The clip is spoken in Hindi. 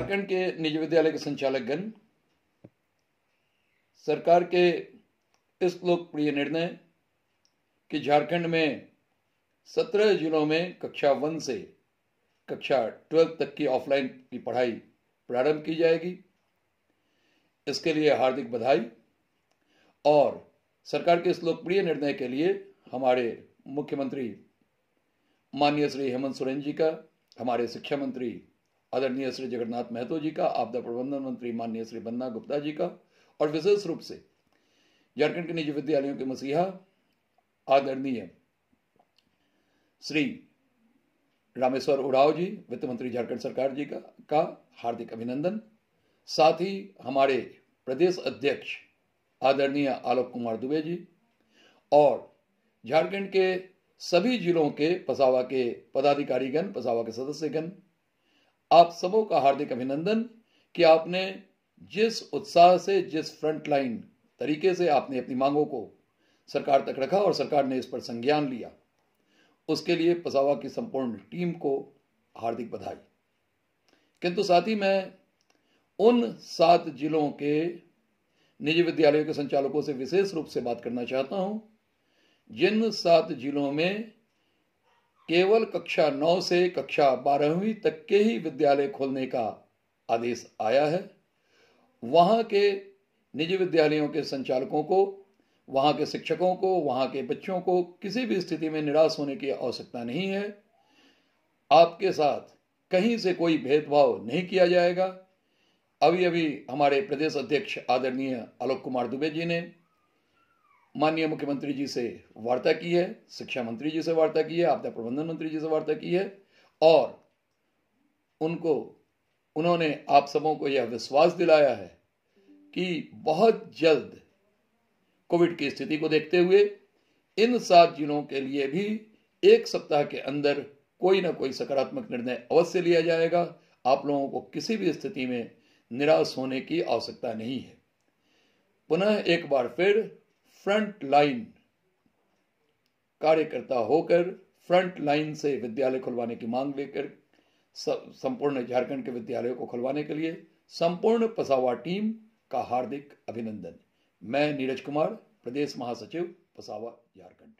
झारखंड के निजी विद्यालय के संचालकगण सरकार के इस लोकप्रिय निर्णय कि झारखंड में सत्रह जिलों में कक्षा वन से कक्षा ट्वेल्व तक की ऑफलाइन की पढ़ाई प्रारंभ की जाएगी इसके लिए हार्दिक बधाई और सरकार के इस लोकप्रिय निर्णय के लिए हमारे मुख्यमंत्री माननीय श्री हेमंत सोरेन जी का हमारे शिक्षा मंत्री आदरणीय श्री जगन्नाथ महतो जी का आपदा प्रबंधन मंत्री माननीय श्री बन्ना गुप्ता जी का और विशेष रूप से झारखंड के निजी विद्यालयों के मसीहा आदरणीय श्री रामेश्वर उड़ाव जी वित्त मंत्री झारखंड सरकार जी का, का हार्दिक अभिनंदन साथ ही हमारे प्रदेश अध्यक्ष आदरणीय आलोक कुमार दुबे जी और झारखंड के सभी जिलों के पसावा के पदाधिकारीगण पसावा के सदस्यगण आप सबों का हार्दिक अभिनंदन कि आपने जिस उत्साह से जिस फ्रंटलाइन तरीके से आपने अपनी मांगों को सरकार तक रखा और सरकार ने इस पर संज्ञान लिया उसके लिए पसावा की संपूर्ण टीम को हार्दिक बधाई किंतु साथ ही मैं उन सात जिलों के निजी विद्यालयों के संचालकों से विशेष रूप से बात करना चाहता हूं जिन सात जिलों में केवल कक्षा नौ से कक्षा बारहवीं तक के ही विद्यालय खोलने का आदेश आया है वहाँ के निजी विद्यालयों के संचालकों को वहाँ के शिक्षकों को वहाँ के बच्चों को किसी भी स्थिति में निराश होने की आवश्यकता नहीं है आपके साथ कहीं से कोई भेदभाव नहीं किया जाएगा अभी अभी हमारे प्रदेश अध्यक्ष आदरणीय आलोक कुमार दुबे जी ने माननीय मुख्यमंत्री जी से वार्ता की है शिक्षा मंत्री जी से वार्ता की है आपदा प्रबंधन मंत्री जी से वार्ता की है और उनको उन्होंने आप सबों को यह विश्वास दिलाया है कि बहुत जल्द कोविड की स्थिति को देखते हुए इन सात जिलों के लिए भी एक सप्ताह के अंदर कोई ना कोई सकारात्मक निर्णय अवश्य लिया जाएगा आप लोगों को किसी भी स्थिति में निराश होने की आवश्यकता नहीं है पुनः एक बार फिर फ्रंट लाइन कार्यकर्ता होकर फ्रंट लाइन से विद्यालय खुलवाने की मांग लेकर संपूर्ण झारखंड के विद्यालयों को खुलवाने के लिए संपूर्ण पसावा टीम का हार्दिक अभिनंदन मैं नीरज कुमार प्रदेश महासचिव पसावा झारखंड